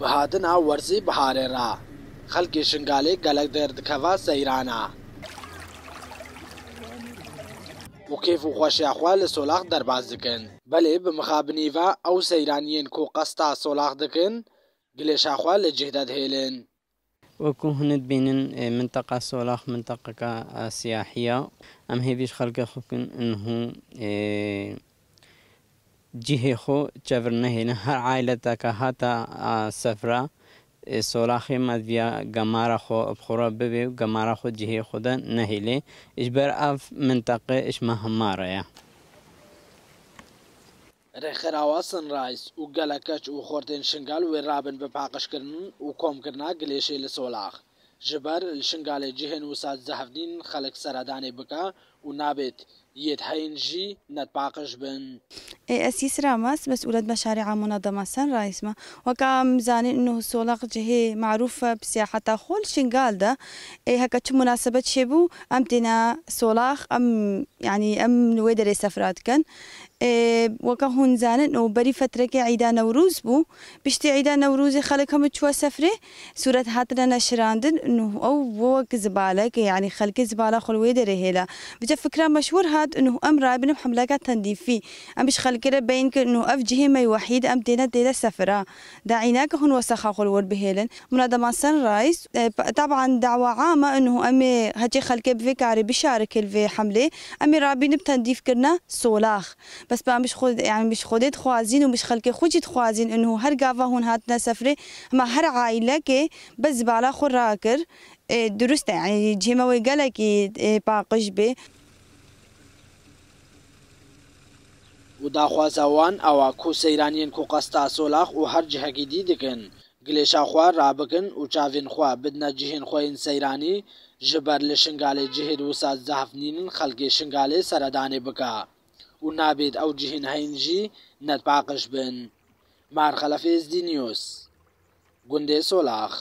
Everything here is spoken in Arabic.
بهادنا ورزي وەرزی بهارێرا خەڵکی شنگالی گەلک دەردکەوا سەیرانە و کیف و خۆشیاخوا لە سۆلاق دەرباز دکن بەلێ بمخابنیڤ ئەو سەیرانیەن کۆ قەستا سۆلاق دکن گلێشاخوا لە جێدەت هێلن وەکو هەنت بینن اه، منتەقا سۆلاخ منتەقەکە اه، سیاحە ئەم هێویش خەلکە خوکن ئەه جيه خو چور نهینه هر عائله تا که هاتا سفره سولاخی مدویا گمارا خو بخورا ببی گمارا خو جهی خدا نهیلی اش بر اف منطقه اش مهماره یا رخراواسن رایس او گلکچ او خورتین شنگال و رابن بپاقش کرن او کم کردن گلیشه لسولاخ جبر الشنگال جهن و ساد زهفدین خلق سرادانی بکا و نابت یه حین جی نت پاقش بن أسيس رامس مسؤولة مشاريع منظمة سان رايسما وكام زاني إنه سولاق جهي معروفة بسياحة خول شنغالدا إيه هكا مناسبة شبو أمتنا سولاق أم يعني أم نويدري سفرات كان إيه هون زانن إنه بري فترة كعيدا نوروز بو بشتي عيدا نوروز خلق هم تشوا سفرة سورة هاتنا نشراندن إنه أو وك زبالك يعني خلق زبالة خلويدري هيلا بجا فكرة مشهور هاد إنه أم رابن محملاقات تنديفي أم بش خلق كده بين انه افجه ما يوحيد ام دينا ديلا سفرة دعيناك هون وسخا ورد بهيلن منظمة سان رايس طبعا دعوة عامة انه امي هجي خلك بفكاري بشارك في حملة امي رابين بتنديف كرنا سولاخ بس بقى مش خود يعني مش خودت خوازين ومش خلك خوجت خوازين انه هر قافة هون هاتنا سفرة ما هر عائلة كي بس بالا خراكر آه، درست يعني جيما ويقالك آه، باقش به Udaxwazawan awa Kuseyraniyên ku qasta solaq û her cihekî dî dikin, gilêşa xwe rabikin û çavên xwe bidne cihên xwe yên seyranî ji ber li şingalê cihê wisa zehevnînin xelkê şingalê seredanê bike û nabêt ew cihên heyên jî netpaqij bin. Mar xelefê Zdî News Gundê Solax